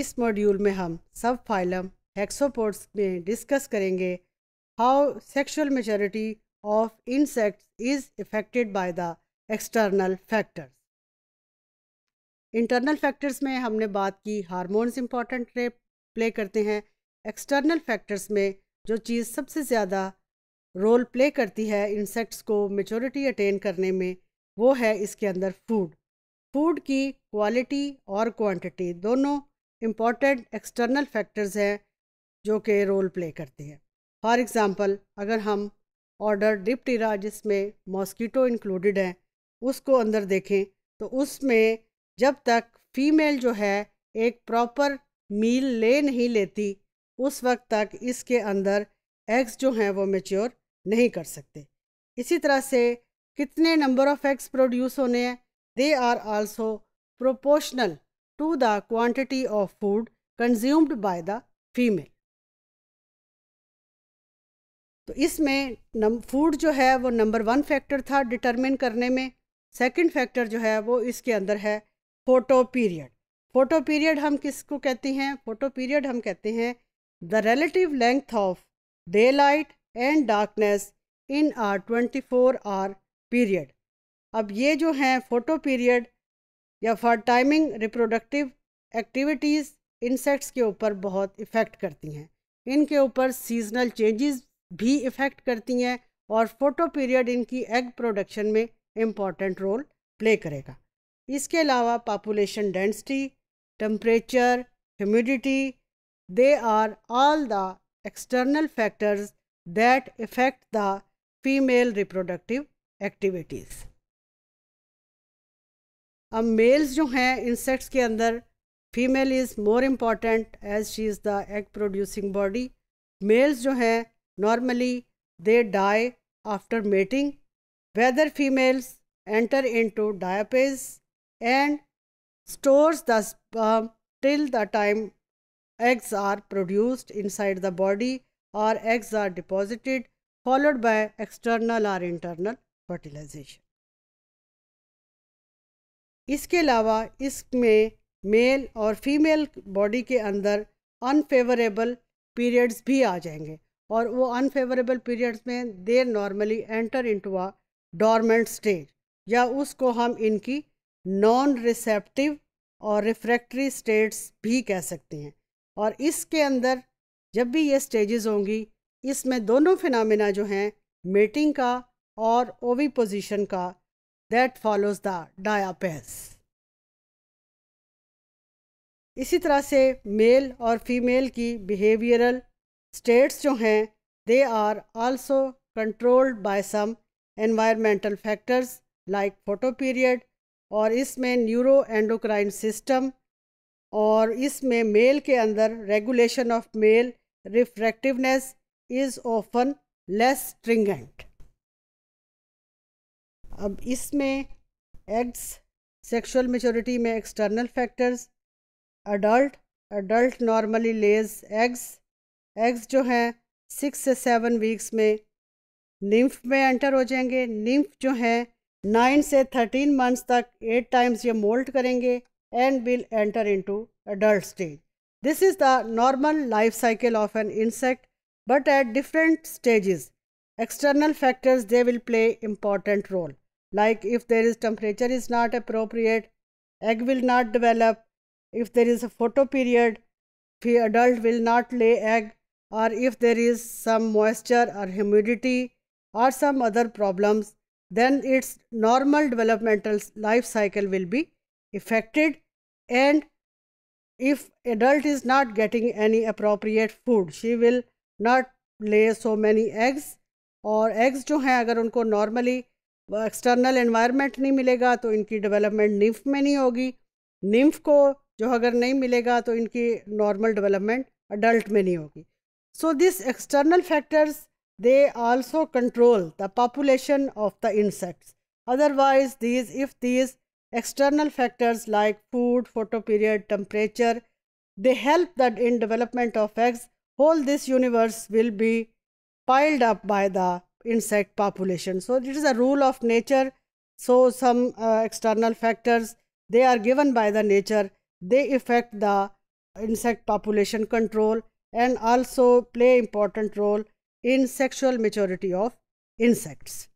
इस मॉड्यूल में हम सब फाइलम हेक्सोपोर्ट्स में डिस्कस करेंगे how sexual maturity of insects is affected by the external factors internal factors में हमने बात की हारमोन्स इम्पॉर्टेंट प्ले करते हैं एक्सटर्नल फैक्टर्स में जो चीज़ सबसे ज़्यादा रोल प्ले करती है इंसेक्ट्स को मेचोरिटी अटेन करने में वो है इसके अंदर फूड फूड की क्वालिटी और क्वांटिटी दोनों इम्पॉर्टेंट एक्सटर्नल फैक्टर्स हैं जो कि रोल प्ले करते हैं फॉर एग्ज़ाम्पल अगर हम ऑर्डर डिप्टीरा जिसमें मॉस्कीटो इंक्लूडेड है उसको अंदर देखें तो उसमें जब तक फीमेल जो है एक प्रॉपर मील ले नहीं लेती उस वक्त तक इसके अंदर एग्स जो हैं वो मेच्योर नहीं कर सकते इसी तरह से कितने नंबर ऑफ एग्स प्रोड्यूस होने हैं they are also proportional to the quantity of food consumed by the female. तो इसमें फूड जो है वो नंबर वन फैक्टर था डिटरमिन करने में सेकंड फैक्टर जो है वो इसके अंदर है फोटो पीरियड फोटो पीरियड हम किसको कहते हैं फोटो पीरियड हम कहते हैं the relative length of daylight and darkness in our twenty four hour period अब ये जो हैं फोटो पीरियड या for timing reproductive activities insects के ऊपर बहुत इफ़ेक्ट करती हैं इनके ऊपर सीजनल चेंजेस भी इफ़ेक्ट करती हैं और फोटो पीरियड इनकी एग प्रोडक्शन में इम्पॉर्टेंट रोल प्ले करेगा इसके अलावा population density temperature humidity they are all the external factors that effect the female reproductive activities अब मेल्स जो हैं इंसेक्ट्स के अंदर female is more important as she is the egg producing body males जो हैं normally they die after mating whether females enter into diapause and stores the till the time eggs are produced inside the body और eggs are deposited followed by external और internal fertilisation इसके अलावा इसमें mail और female body के अंदर unfavourable periods भी आ जाएंगे और वो अनफेवरेबल पीरियड्स में there normally enter into a dormant stage या उसको हम इनकी नॉन रिसेप्टिव और रिफ्रैक्ट्री स्टेट्स भी कह सकते हैं और इसके अंदर जब भी ये स्टेजेस होंगी इसमें दोनों फिनमिना जो हैं मेटिंग का और ओवी पोजिशन का दैट फॉलोज द डायापेस इसी तरह से मेल और फीमेल की बिहेवियरल स्टेट्स जो हैं they are also controlled by some environmental factors like photoperiod और इसमें न्यूरो एंडोक्राइन सिस्टम और इसमें मेल के अंदर regulation of male refractiveness is often less stringent अब इसमें एक्ट्स सेक्सुअल मेचोरिटी में external factors adult adult normally lays eggs eggs जो हैं सिक्स से सेवन वीक्स में निम्फ में एंटर हो जाएंगे निम्फ जो हैं नाइन से थर्टीन मंथ्स तक एट टाइम्स ये मोल्ट करेंगे and will enter into adult stage this is the normal life cycle of an insect but at different stages external factors they will play important role like if there is temperature is not appropriate egg will not develop if there is a photo period the adult will not lay egg or if there is some moisture or humidity or some other problems then its normal developmental life cycle will be affected and if adult is not getting any appropriate food she will not lay so many eggs or eggs जो हैं अगर उनको normally external environment नहीं मिलेगा तो इनकी development nymph में नहीं होगी निम्फ को जो अगर नहीं मिलेगा तो इनकी नॉर्मल डेवलपमेंट अडल्ट में नहीं होगी so this external factors they also control the population of the insects otherwise these if these external factors like food photo period temperature they help the in development of eggs whole this universe will be piled up by the insect population. So it is a rule of nature. So some uh, external factors, they are given by the nature. They affect the insect population control and also play important role in sexual maturity of insects.